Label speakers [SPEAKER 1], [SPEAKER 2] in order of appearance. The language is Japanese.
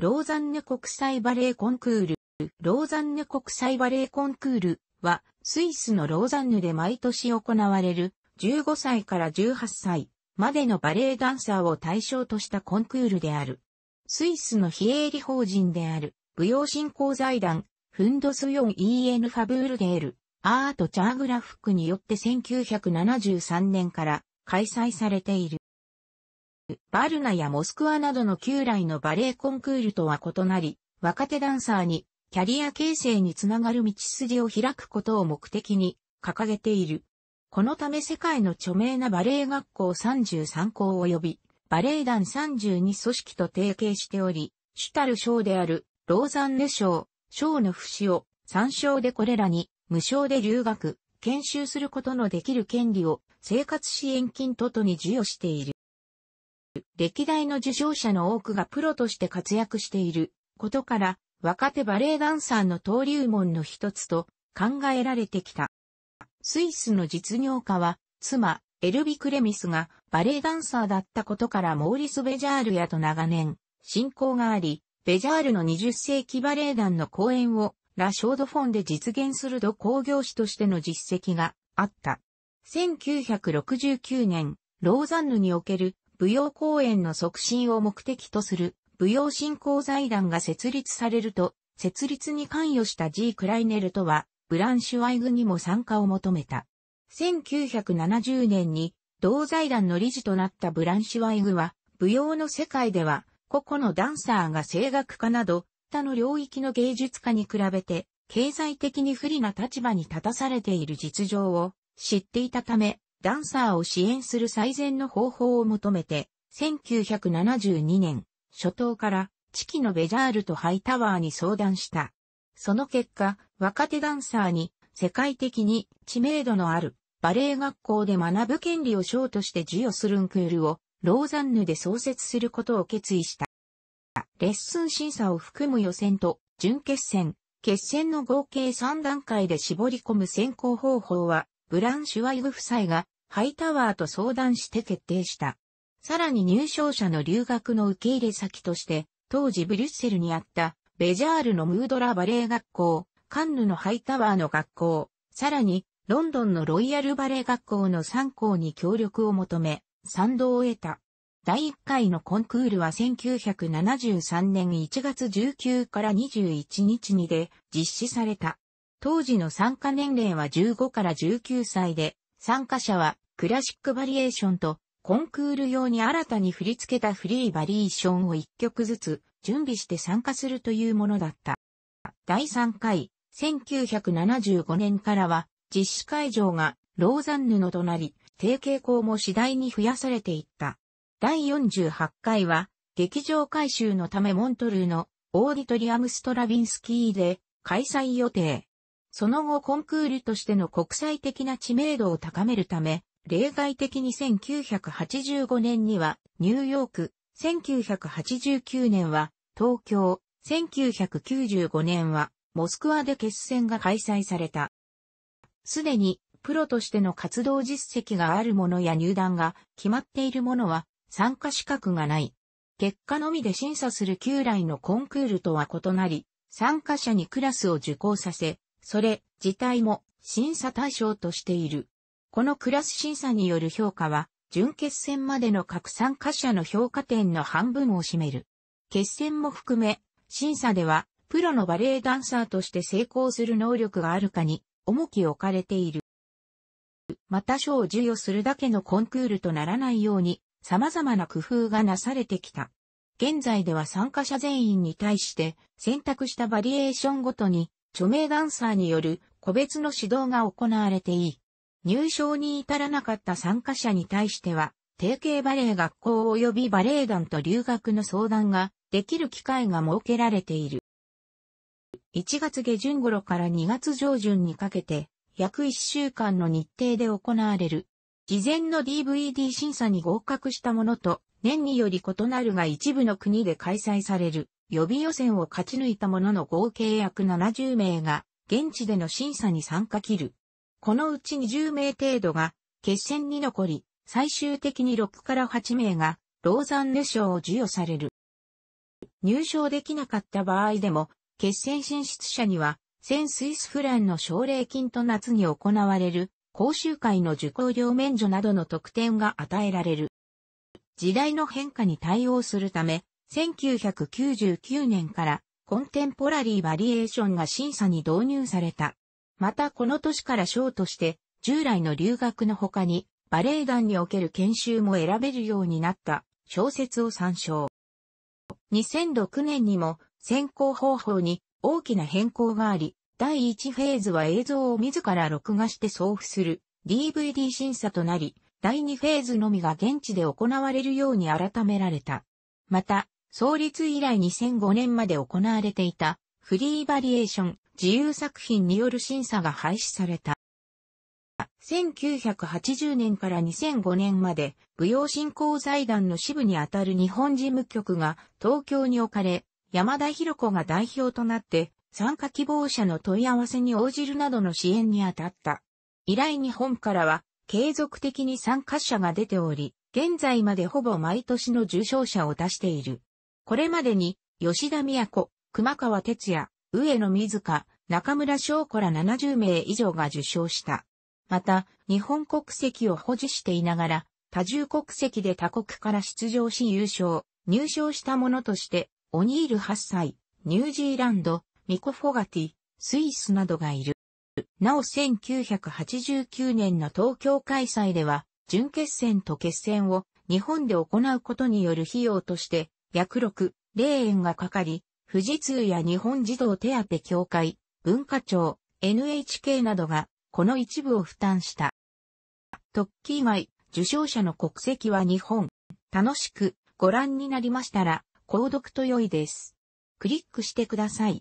[SPEAKER 1] ローザンヌ国際バレエコンクール。ローザンヌ国際バレエコンクールは、スイスのローザンヌで毎年行われる、15歳から18歳までのバレエダンサーを対象としたコンクールである。スイスの非営利法人である、舞踊振興財団、フンドスヨン EN ファブールデール、アートチャーグラフックによって1973年から開催されている。バルナやモスクワなどの旧来のバレエコンクールとは異なり、若手ダンサーにキャリア形成につながる道筋を開くことを目的に掲げている。このため世界の著名なバレエ学校33校及び、バレエ団32組織と提携しており、主たる賞である、ローザンヌ賞、賞の節を、参照でこれらに、無償で留学、研修することのできる権利を、生活支援金ととに授与している。歴代の受賞者の多くがプロとして活躍していることから、若手バレエダンサーの登竜門の一つと考えられてきた。スイスの実業家は、妻、エルビ・クレミスがバレエダンサーだったことからモーリス・ベジャールやと長年、親交があり、ベジャールの20世紀バレエ団の公演をラ・ショードフォンで実現する土工業師としての実績があった。1969年、ローザンヌにおける舞踊公演の促進を目的とする舞踊振興財団が設立されると、設立に関与した G クライネルとは、ブランシュワイグにも参加を求めた。1970年に同財団の理事となったブランシュワイグは、舞踊の世界では、個々のダンサーが声楽家など、他の領域の芸術家に比べて、経済的に不利な立場に立たされている実情を知っていたため、ダンサーを支援する最善の方法を求めて、1972年、初頭から、チキのベジャールとハイタワーに相談した。その結果、若手ダンサーに、世界的に知名度のある、バレエ学校で学ぶ権利を賞として授与するンクールを、ローザンヌで創設することを決意した。レッスン審査を含む予選と準決戦、決戦の合計3段階で絞り込む選考方法はブランシュワイグ夫妻がハイタワーと相談して決定した。さらに入賞者の留学の受け入れ先として、当時ブリュッセルにあったベジャールのムードラバレエ学校、カンヌのハイタワーの学校、さらにロンドンのロイヤルバレエ学校の3校に協力を求め、賛同を得た。第1回のコンクールは1973年1月19から21日にで実施された。当時の参加年齢は15から19歳で、参加者はクラシックバリエーションとコンクール用に新たに振り付けたフリーバリエーションを1曲ずつ準備して参加するというものだった。第3回、1975年からは実施会場がローザンヌのとなり、提携校も次第に増やされていった。第48回は劇場改修のためモントルーのオーディトリアムストラビンスキーで開催予定。その後コンクールとしての国際的な知名度を高めるため、例外的に1985年にはニューヨーク、1989年は東京、1995年はモスクワで決戦が開催された。すでにプロとしての活動実績があるものや入団が決まっているものは参加資格がない。結果のみで審査する旧来のコンクールとは異なり、参加者にクラスを受講させ、それ自体も審査対象としている。このクラス審査による評価は、準決戦までの各参加者の評価点の半分を占める。決戦も含め、審査では、プロのバレエダンサーとして成功する能力があるかに、重きを置かれている。また賞を授与するだけのコンクールとならないように、様々な工夫がなされてきた。現在では参加者全員に対して、選択したバリエーションごとに、著名ダンサーによる個別の指導が行われていい。入賞に至らなかった参加者に対しては、定型バレエ学校及びバレエ団と留学の相談ができる機会が設けられている。1月下旬頃から2月上旬にかけて、約1週間の日程で行われる。事前の DVD 審査に合格したものと、年により異なるが一部の国で開催される。予備予選を勝ち抜いたものの合計約70名が、現地での審査に参加切る。このうち20名程度が、決戦に残り、最終的に6から8名が、ローザンヌ賞を授与される。入賞できなかった場合でも、決戦進出者には、1000スイスフランの奨励金と夏に行われる、講習会の受講料免除などの特典が与えられる。時代の変化に対応するため、1999年からコンテンポラリーバリエーションが審査に導入された。またこの年から賞として従来の留学の他にバレエ団における研修も選べるようになった小説を参照。2006年にも選考方法に大きな変更があり、第1フェーズは映像を自ら録画して送付する DVD 審査となり、第2フェーズのみが現地で行われるように改められた。また、創立以来2005年まで行われていたフリーバリエーション自由作品による審査が廃止された。1980年から2005年まで舞踊振興財団の支部にあたる日本事務局が東京に置かれ、山田博子が代表となって参加希望者の問い合わせに応じるなどの支援にあたった。以来日本からは継続的に参加者が出ており、現在までほぼ毎年の受賞者を出している。これまでに、吉田都、熊川哲也、上野水香、中村翔子ら70名以上が受賞した。また、日本国籍を保持していながら、多重国籍で他国から出場し優勝、入賞したものとして、オニール8歳、ニュージーランド、ミコ・フォガティ、スイスなどがいる。なお1989年の東京開催では、準決戦と決戦を日本で行うことによる費用として、約六霊園がかかり、富士通や日本児童手当協会、文化庁、NHK などが、この一部を負担した。特記以外、受賞者の国籍は日本。楽しくご覧になりましたら、購読と良いです。クリックしてください。